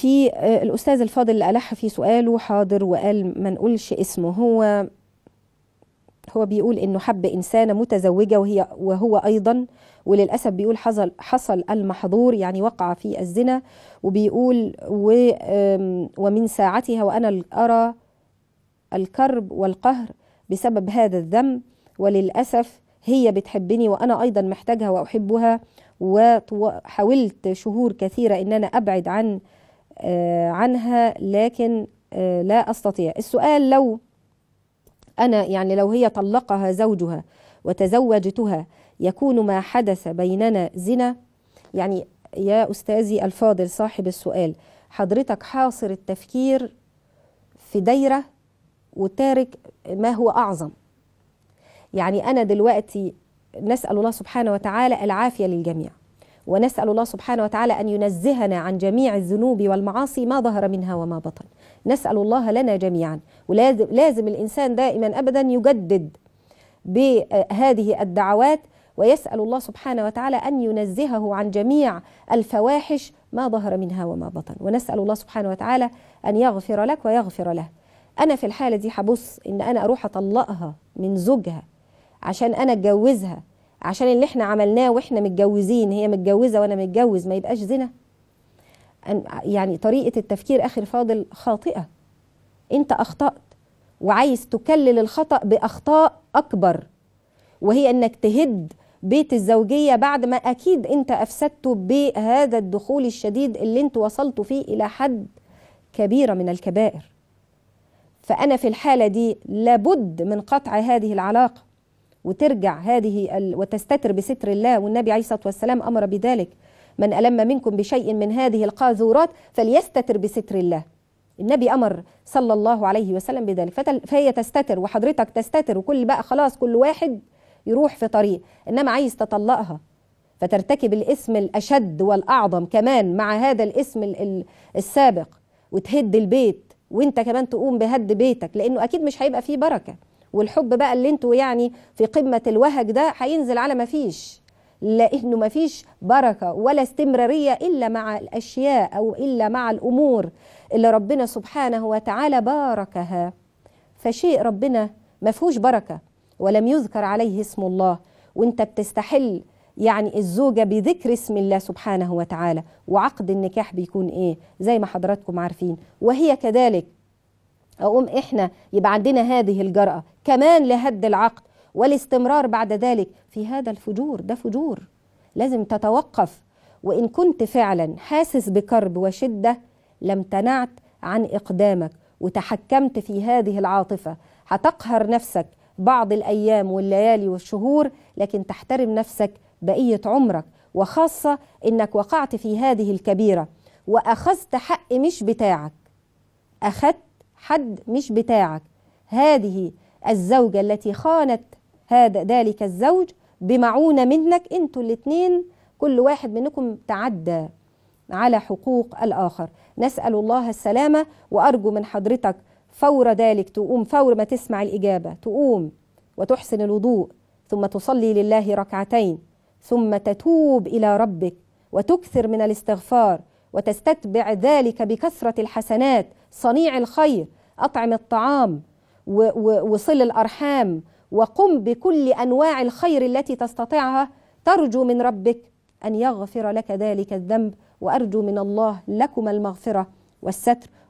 في آه، الأستاذ الفاضل اللي ألح في سؤاله حاضر وقال ما نقولش اسمه هو هو بيقول إنه حب إنسانة متزوجة وهي وهو أيضا وللأسف بيقول حصل حصل المحظور يعني وقع في الزنا وبيقول و ومن ساعتها وأنا أرى الكرب والقهر بسبب هذا الذنب وللأسف هي بتحبني وأنا أيضا محتاجها وأحبها وحاولت شهور كثيرة إن أنا أبعد عن آه، عنها لكن آه، لا أستطيع السؤال لو أنا يعني لو هي طلقها زوجها وتزوجتها يكون ما حدث بيننا زنا يعني يا أستاذي الفاضل صاحب السؤال حضرتك حاصر التفكير في دايرة وتارك ما هو أعظم يعني أنا دلوقتي نسأل الله سبحانه وتعالى العافية للجميع ونسأل الله سبحانه وتعالى أن ينزهنا عن جميع الذنوب والمعاصي ما ظهر منها وما بطن نسأل الله لنا جميعا ولازم لازم الإنسان دائما أبدا يجدد بهذه الدعوات ويسأل الله سبحانه وتعالى أن ينزهه عن جميع الفواحش ما ظهر منها وما بطن ونسأل الله سبحانه وتعالى أن يغفر لك ويغفر له أنا في الحالة دي هبص إن أنا أروح أطلقها من زوجها عشان أنا أتجوزها عشان اللي احنا عملناه واحنا متجوزين هي متجوزه وانا متجوز ما يبقاش زنا يعني طريقه التفكير اخر فاضل خاطئه انت اخطات وعايز تكلل الخطا باخطاء اكبر وهي انك تهد بيت الزوجيه بعد ما اكيد انت افسدته بهذا الدخول الشديد اللي انت وصلتوا فيه الى حد كبيره من الكبائر فانا في الحاله دي لابد من قطع هذه العلاقه وترجع هذه ال... وتستتر بستر الله والنبي عليه الصلاة والسلام أمر بذلك من ألم منكم بشيء من هذه القاذورات فليستتر بستر الله النبي أمر صلى الله عليه وسلم بذلك فتل... فهي تستتر وحضرتك تستتر وكل بقى خلاص كل واحد يروح في طريق إنما عايز تطلقها فترتكب الاسم الأشد والأعظم كمان مع هذا الاسم السابق وتهد البيت وانت كمان تقوم بهد بيتك لانه اكيد مش هيبقى فيه بركه والحب بقى اللي انتوا يعني في قمه الوهج ده هينزل على ما فيش لانه ما فيش بركه ولا استمراريه الا مع الاشياء او الا مع الامور اللي ربنا سبحانه وتعالى باركها فشيء ربنا ما فيهوش بركه ولم يذكر عليه اسم الله وانت بتستحل يعني الزوجة بذكر اسم الله سبحانه وتعالى وعقد النكاح بيكون ايه زي ما حضراتكم عارفين وهي كذلك أقوم احنا يبقى عندنا هذه الجرأة كمان لهد العقد والاستمرار بعد ذلك في هذا الفجور ده فجور لازم تتوقف وإن كنت فعلا حاسس بكرب وشدة لم تنعت عن إقدامك وتحكمت في هذه العاطفة هتقهر نفسك بعض الأيام والليالي والشهور لكن تحترم نفسك بقية عمرك وخاصة إنك وقعت في هذه الكبيرة وأخذت حق مش بتاعك أخذت حد مش بتاعك هذه الزوجة التي خانت هذا ذلك الزوج بمعونة منك انتوا الاثنين كل واحد منكم تعدى على حقوق الآخر نسأل الله السلامة وأرجو من حضرتك فور ذلك تقوم فور ما تسمع الإجابة تقوم وتحسن الوضوء ثم تصلي لله ركعتين ثم تتوب إلى ربك وتكثر من الاستغفار وتستتبع ذلك بكثرة الحسنات صنيع الخير أطعم الطعام وصل الأرحام وقم بكل أنواع الخير التي تستطيعها ترجو من ربك أن يغفر لك ذلك الذنب وأرجو من الله لكما المغفرة والستر